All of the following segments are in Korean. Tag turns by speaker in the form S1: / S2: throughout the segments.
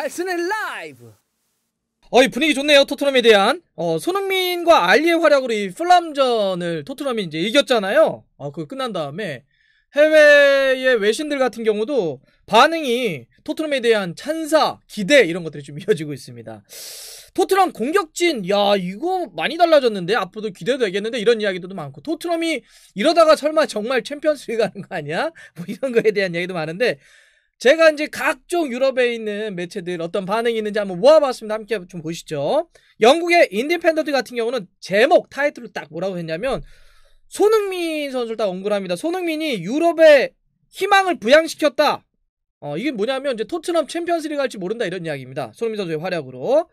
S1: 칼슨의 라이브. 어, 이 분위기 좋네요. 토트넘에 대한. 어, 손흥민과 알리의 활약으로 이 플람전을 토트넘이 이제 이겼잖아요. 어, 그 끝난 다음에 해외의 외신들 같은 경우도 반응이 토트넘에 대한 찬사, 기대 이런 것들이 좀 이어지고 있습니다. 토트넘 공격진, 야, 이거 많이 달라졌는데 앞으로도 기대되겠는데 이런 이야기도 많고 토트넘이 이러다가 설마 정말 챔피언스 리그 가는 거 아니야? 뭐 이런 거에 대한 이야기도 많은데 제가 이제 각종 유럽에 있는 매체들 어떤 반응이 있는지 한번 모아봤습니다. 함께 좀 보시죠. 영국의 인디펜던트 같은 경우는 제목 타이틀을 딱 뭐라고 했냐면 손흥민 선수를 딱 언급합니다. 손흥민이 유럽의 희망을 부양시켰다. 어, 이게 뭐냐면 이제 토트넘 챔피언스리그 갈지 모른다 이런 이야기입니다. 손흥민 선수의 활약으로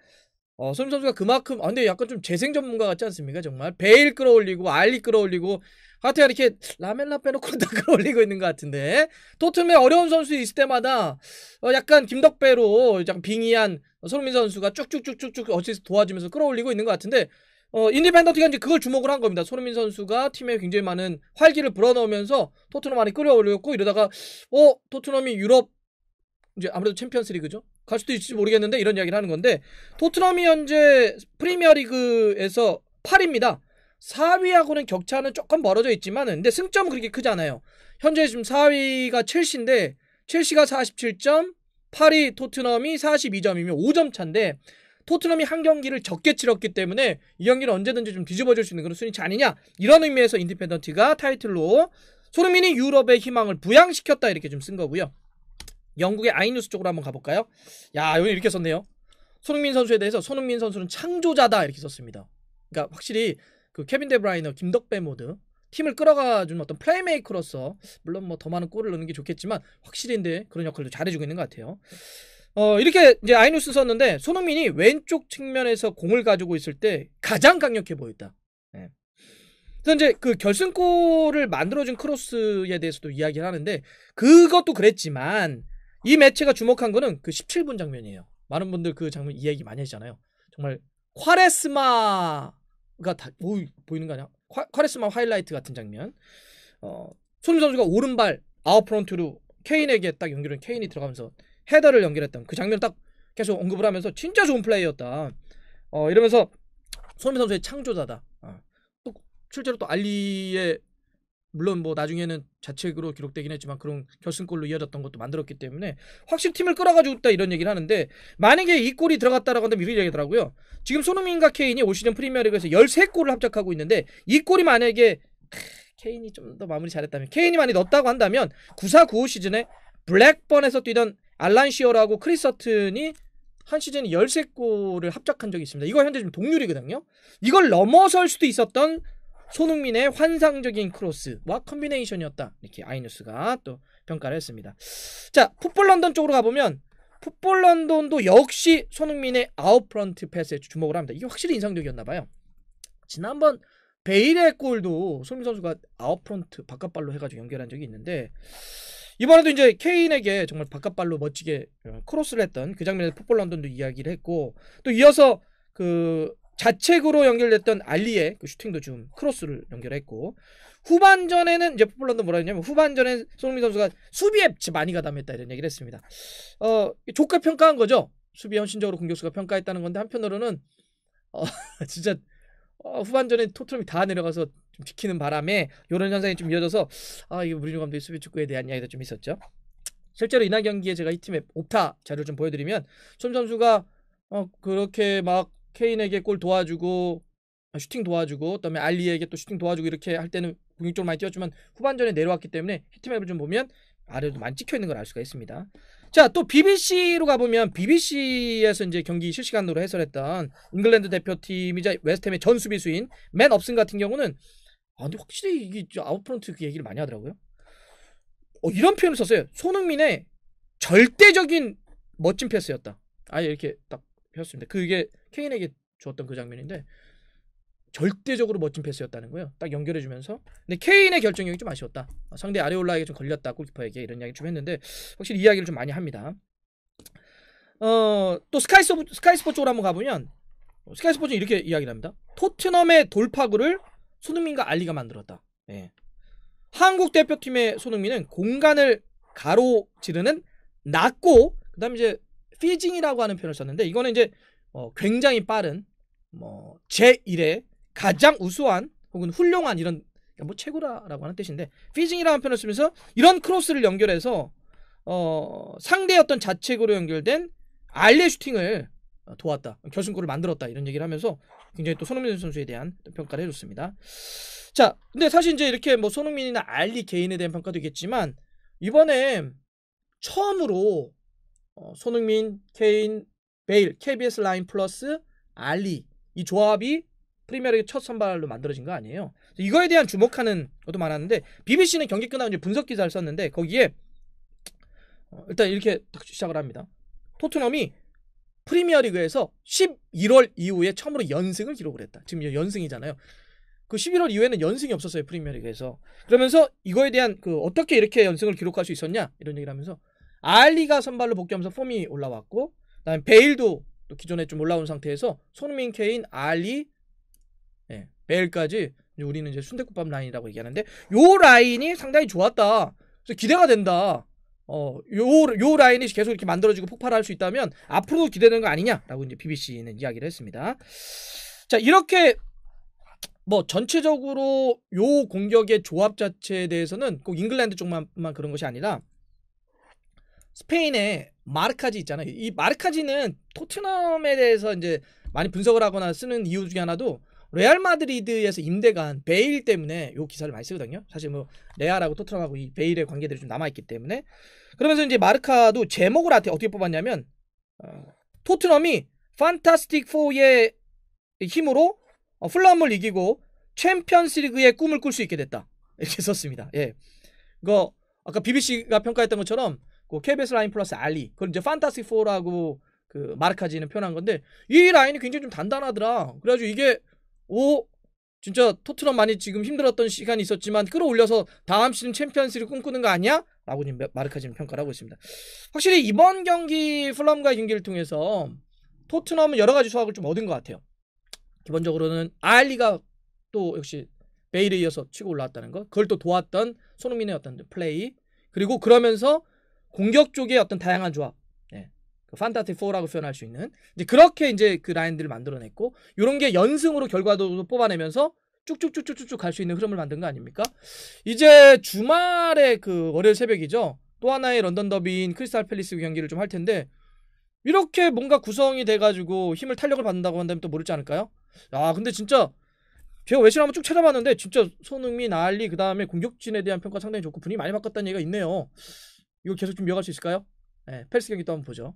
S1: 어, 손흥민 선수가 그만큼, 아, 근데 약간 좀 재생 전문가 같지 않습니까? 정말. 베일 끌어올리고, 알리 끌어올리고, 하여튼 이렇게 라멜라 빼놓고 다 끌어올리고 있는 것 같은데. 토트넘에 어려운 선수 있을 때마다, 어, 약간 김덕배로 약간 빙의한 손흥민 선수가 쭉쭉쭉쭉쭉 어찌 도와주면서 끌어올리고 있는 것 같은데, 어, 인디펜던트가 이제 그걸 주목을 한 겁니다. 손흥민 선수가 팀에 굉장히 많은 활기를 불어넣으면서 토트넘 많이 끌어올렸고, 이러다가, 어, 토트넘이 유럽, 이제 아무래도 챔피언스 리그죠? 갈 수도 있을지 모르겠는데 이런 이야기를 하는 건데 토트넘이 현재 프리미어리그에서 8입니다 4위하고는 격차는 조금 벌어져 있지만 근데 승점은 그렇게 크지 않아요. 현재 지금 4위가 첼시인데 첼시가 47점, 8위 토트넘이 42점이면 5점 차인데 토트넘이 한 경기를 적게 치렀기 때문에 이 경기를 언제든지 좀 뒤집어질 수 있는 그런 순위치 아니냐 이런 의미에서 인디펜던트가 타이틀로 소르민이 유럽의 희망을 부양시켰다 이렇게 좀 쓴 거고요. 영국의 아이뉴스 쪽으로 한번 가볼까요? 야, 여기 이렇게 썼네요. 손흥민 선수에 대해서 손흥민 선수는 창조자다 이렇게 썼습니다. 그러니까 확실히 그 케빈 데브라이너, 김덕배 모드 팀을 끌어가준 어떤 플레이메이커로서 물론 뭐 더 많은 골을 넣는 게 좋겠지만 확실히인데 그런 역할도 잘해주고 있는 것 같아요. 어 이렇게 이제 아이뉴스 썼는데 손흥민이 왼쪽 측면에서 공을 가지고 있을 때 가장 강력해 보였다. 네. 그래서 이제 그 결승골을 만들어준 크로스에 대해서도 이야기를 하는데 그것도 그랬지만 이 매체가 주목한 거는 그 17분 장면이에요. 많은 분들 그 장면 이야기 많이 하잖아요. 정말 콰레스마가 다 오, 보이는 거 아니야? 콰, 콰레스마 하이라이트 같은 장면. 어, 손흥민 선수가 오른발 아웃프론트로 케인에게 딱 연결은 케인이 들어가면서 헤더를 연결했던 그 장면 딱 계속 언급을 하면서 진짜 좋은 플레이였다. 어, 이러면서 손흥민 선수의 창조자다. 어, 또 실제로 또 알리의 물론 뭐 나중에는 자책으로 기록되긴 했지만 그런 결승골로 이어졌던 것도 만들었기 때문에 확실히 팀을 끌어가지고 있다 이런 얘기를 하는데 만약에 이 골이 들어갔다라고 한다면 이런 얘기더라고요. 지금 손흥민과 케인이 올 시즌 프리미어리그에서 13골을 합작하고 있는데 이 골이 만약에 케인이 좀 더 마무리 잘했다면 케인이 많이 넣었다고 한다면 94-95 시즌에 블랙번에서 뛰던 알란 시어라고 크리서튼이 한 시즌에 13골을 합작한 적이 있습니다. 이거 현재 지금 동률이거든요. 이걸 넘어설 수도 있었던 손흥민의 환상적인 크로스와 컨비네이션이었다. 이렇게 아이누스가 또 평가를 했습니다. 자, 풋볼 런던 쪽으로 가보면 풋볼 런던도 역시 손흥민의 아웃프런트 패스에 주목을 합니다. 이게 확실히 인상적이었나 봐요. 지난번 베일의 골도 손흥민 선수가 아웃프런트 바깥발로 해가지고 연결한 적이 있는데 이번에도 이제 케인에게 정말 바깥발로 멋지게 어, 크로스를 했던 그 장면에서 풋볼 런던도 이야기를 했고 또 이어서 그 자책으로 연결됐던 알리의 그 슈팅도 좀 크로스를 연결했고 후반전에는 이제 포폴란드 뭐라 했냐면 후반전에 손흥민 선수가 수비에 많이 가담했다 이런 얘기를 했습니다. 어 좋게 평가한 거죠. 수비 헌신적으로 공격수가 평가했다는 건데 한편으로는 어 진짜 어, 후반전에 토트넘이 다 내려가서 좀 지키는 바람에 이런 현상이 좀 이어져서 아 이거 무리뉴 감독의 수비 축구에 대한 이야기도 좀 있었죠. 실제로 이날 경기에 제가 이 팀의 옵타 자료를 좀 보여드리면 손 선수가 어, 그렇게 막 케인에게 골 도와주고 아, 슈팅 도와주고 그다음에 알리에게 또 슈팅 도와주고 이렇게 할 때는 공격적으로 많이 뛰었지만 후반전에 내려왔기 때문에 히트맵을 좀 보면 아래도 많이 찍혀 있는 걸 알 수가 있습니다. 자, 또 BBC로 가보면 BBC에서 이제 경기 실시간으로 해설했던 잉글랜드 대표팀이자 웨스트햄의 전 수비수인 맨 업슨 같은 경우는 아, 근데 확실히 이게 아웃프런트 그 얘기를 많이 하더라고요. 어, 이런 표현을 썼어요. 손흥민의 절대적인 멋진 패스였다. 아예 이렇게 딱 했습니다. 그게 케인에게 주었던 그 장면인데 절대적으로 멋진 패스였다는 거예요. 딱 연결해 주면서. 근데 케인의 결정력이 좀 아쉬웠다. 아, 상대 아레올라에게 좀 걸렸다. 골키퍼에게 이런 이야기 좀 했는데 확실히 이야기를 좀 많이 합니다. 어, 또 스카이, 스포, 츠 스카이 스포츠 쪽으로 한번 가보면 어, 스카이 스포츠는 이렇게 이야기를 합니다. 토트넘의 돌파구를 손흥민과 알리가 만들었다. 예. 한국 대표팀의 손흥민은 공간을 가로지르는 낮고 그다음 에 이제 피징이라고 하는 표현을 썼는데 이거는 이제 어, 굉장히 빠른 뭐 제1의 가장 우수한 혹은 훌륭한 이런 그러니까 뭐 최고다라고 하는 뜻인데 피징이라는 표현을 쓰면서 이런 크로스를 연결해서 어, 상대의 어떤 자책으로 연결된 알레 슈팅을 어, 도왔다. 결승골을 만들었다. 이런 얘기를 하면서 굉장히 또 손흥민 선수에 대한 평가를 해줬습니다. 자, 근데 사실 이제 이렇게 뭐 손흥민이나 알리 개인에 대한 평가도 있겠지만 이번에 처음으로 어, 손흥민, 케인, 베일, KBS 라인 플러스 알리 이 조합이 프리미어리그 첫 선발로 만들어진 거 아니에요. 이거에 대한 주목하는 것도 많았는데 BBC는 경기 끝나고 이제 분석 기사를 썼는데 거기에 어, 일단 이렇게 시작을 합니다. 토트넘이 프리미어리그에서 11월 이후에 처음으로 연승을 기록을 했다. 지금 연승이잖아요. 그 11월 이후에는 연승이 없었어요 프리미어리그에서. 그러면서 이거에 대한 그 어떻게 이렇게 연승을 기록할 수 있었냐 이런 얘기를 하면서 알리가 선발로 복귀하면서 폼이 올라왔고 그다음에 베일도 또 기존에 좀 올라온 상태에서 손흥민, 케인, 알리, 네, 베일까지 이제 우리는 이제 순대국밥 라인이라고 얘기하는데 요 라인이 상당히 좋았다. 그래서 기대가 된다. 어, 요, 요 라인이 계속 이렇게 만들어지고 폭발할 수 있다면 앞으로도 기대되는 거 아니냐라고 이제 BBC는 이야기를 했습니다. 자, 이렇게 뭐 전체적으로 요 공격의 조합 자체에 대해서는 꼭 잉글랜드 쪽만 그런 것이 아니라 스페인의 마르카지 있잖아요. 이 마르카지는 토트넘에 대해서 이제 많이 분석을 하거나 쓰는 이유 중에 하나도 레알 마드리드에서 임대간 베일 때문에 요 기사를 많이 쓰거든요. 사실 뭐 레알하고 토트넘하고 이 베일의 관계들이 좀 남아 있기 때문에 그러면서 이제 마르카도 제목을 어떻게 뽑았냐면 어, 토트넘이 판타스틱 4의 힘으로 어, 플럼을 이기고 챔피언스리그의 꿈을 꿀 수 있게 됐다 이렇게 썼습니다. 예, 그거 아까 BBC가 평가했던 것처럼 그 KBS 라인 플러스 알리 그걸 이제 판타스 4라고 그 마르카지는 표현한 건데 이 라인이 굉장히 좀 단단하더라. 그래가지고 이게 오 진짜 토트넘 많이 지금 힘들었던 시간이 있었지만 끌어올려서 다음 시즌 챔피언스를 꿈꾸는 거 아니야? 라고 지금 마르카 지금 평가를 하고 있습니다. 확실히 이번 경기 플럼과 경기를 통해서 토트넘은 여러 가지 수확을 좀 얻은 것 같아요. 기본적으로는 알리가 또 역시 베일에 이어서 치고 올라왔다는 거 그걸 또 도왔던 손흥민의 어떤 그 플레이, 그리고 그러면서 공격 쪽의 어떤 다양한 조합. 예. 그판타티 4라고 표현할 수 있는 이제 그렇게 이제 그 라인들을 만들어냈고 이런 게 연승으로 결과도 뽑아내면서 쭉쭉쭉쭉쭉 갈 수 있는 흐름을 만든 거 아닙니까? 이제 주말에 그 월요일 새벽이죠. 또 하나의 런던 더비인 크리스탈 팰리스 경기를 좀 할 텐데 이렇게 뭔가 구성이 돼가지고 힘을 탄력을 받는다고 한다면 또 모르지 않을까요? 아 근데 진짜 제가 외신 한번 쭉 찾아봤는데 진짜 손흥민, 알리 그 다음에 공격진에 대한 평가 상당히 좋고 분위기 많이 바꿨다는 얘기가 있네요. 이거 계속 좀 이어갈 수 있을까요? 네, 펠스 경기 또 한번 보죠.